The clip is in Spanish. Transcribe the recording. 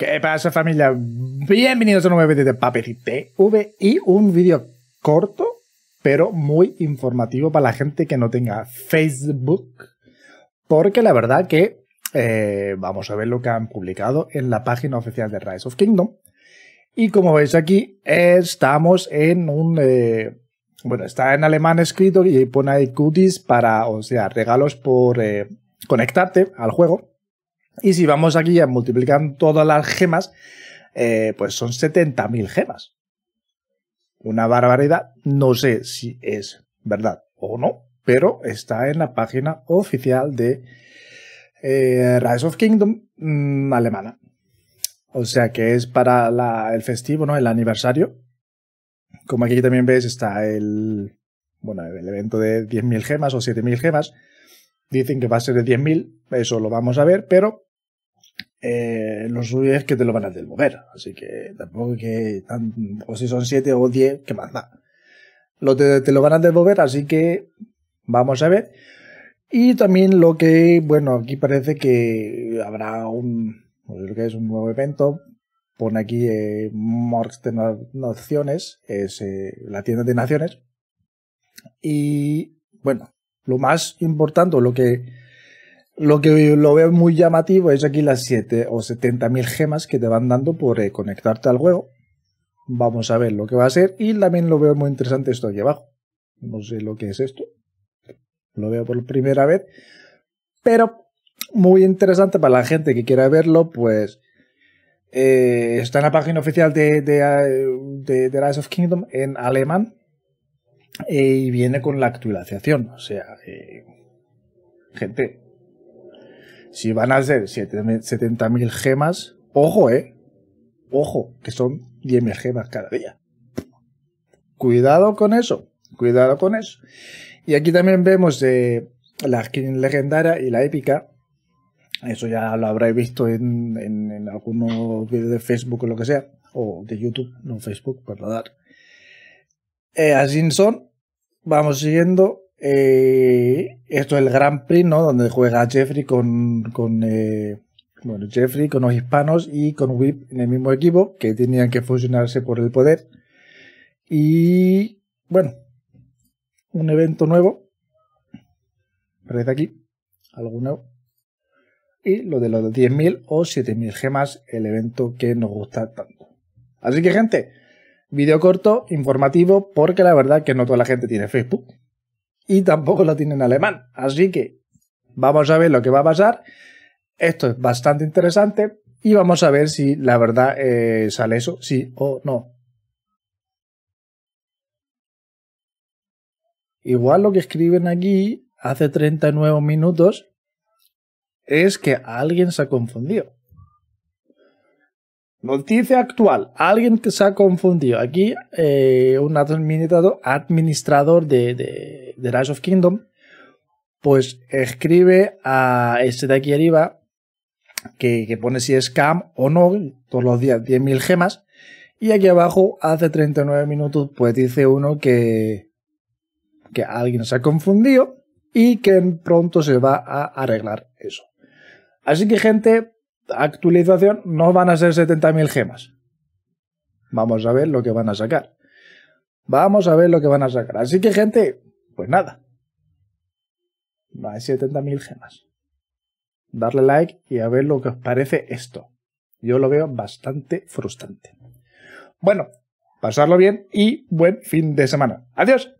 ¿Qué pasa familia? Bienvenidos a un nuevo vídeo de Papel TV y un vídeo corto pero muy informativo para la gente que no tenga Facebook porque la verdad que eh, vamos a ver lo que han publicado en la página oficial de Rise of Kingdom y como veis aquí estamos en un... Eh, bueno, está en alemán escrito y pone ahí cuties para, o sea, regalos por eh, conectarte al juego y si vamos aquí a multiplicar todas las gemas, eh, pues son 70.000 gemas. Una barbaridad, no sé si es verdad o no, pero está en la página oficial de eh, Rise of Kingdom mm, alemana. O sea que es para el festivo, ¿no? El aniversario. Como aquí también ves, está el, bueno, el evento de 10.000 gemas o 7.000 gemas. Dicen que va a ser de 10.000, eso lo vamos a ver, pero eh, lo suyo es que te lo van a devolver. Así que tampoco que tan, o si son 7 o 10, que más da? Lo te, lo van a devolver, así que vamos a ver. Y también lo que, bueno, aquí parece que habrá un, creo que es un nuevo evento. Pone aquí eh, de Naciones, es eh, la tienda de naciones. Y bueno, lo más importante, lo que lo que lo veo muy llamativo es aquí las 7 o 70.000 gemas que te van dando por eh, conectarte al juego. Vamos a ver lo que va a ser. Y también lo veo muy interesante esto aquí abajo. No sé lo que es esto. Lo veo por primera vez. Pero muy interesante para la gente que quiera verlo, pues... Eh, está en la página oficial de, de, Rise of Kingdom en alemán eh, y viene con la actualización. O sea, gente, si van a ser 70.000 gemas, ojo, eh. Ojo, que son 10.000 gemas cada día. Cuidado con eso. Cuidado con eso. Y aquí también vemos eh, la skin legendaria y la épica. Eso ya lo habréis visto en, algunos vídeos de Facebook o lo que sea. O de YouTube, no Facebook, perdón. Eh, así son. Vamos siguiendo eh, esto es el Grand Prix, Donde juega Jeffrey con, eh, Jeffrey con los hispanos y con Whip en el mismo equipo, que tenían que fusionarse por el poder. Y bueno, un evento nuevo. Aparece aquí, algo nuevo. Y lo de los 10.000 o 7.000 gemas, el evento que nos gusta tanto. Así que gente, video corto, informativo, porque la verdad que no toda la gente tiene Facebook y tampoco lo tienen en alemán. Así que vamos a ver lo que va a pasar. Esto es bastante interesante y vamos a ver si la verdad eh, sale eso, sí o no. Igual lo que escriben aquí hace 39 minutos es que alguien se ha confundido. Noticia actual. Alguien que se ha confundido. Aquí eh, un administrador, administrador de, de, Rise of Kingdom pues escribe a este de aquí arriba que, pone si es scam o no todos los días 10.000 gemas. Y aquí abajo, hace 39 minutos, pues dice uno que, que alguien se ha confundido y que pronto se va a arreglar eso. Así que gente, actualización no van a ser 70.000 gemas. Vamos a ver lo que van a sacar. Vamos a ver lo que van a sacar. Así que, gente, pues nada. Hay 70.000 gemas. Darle like y a ver lo que os parece esto. Yo lo veo bastante frustrante. Bueno, pasarlo bien y buen fin de semana. Adiós.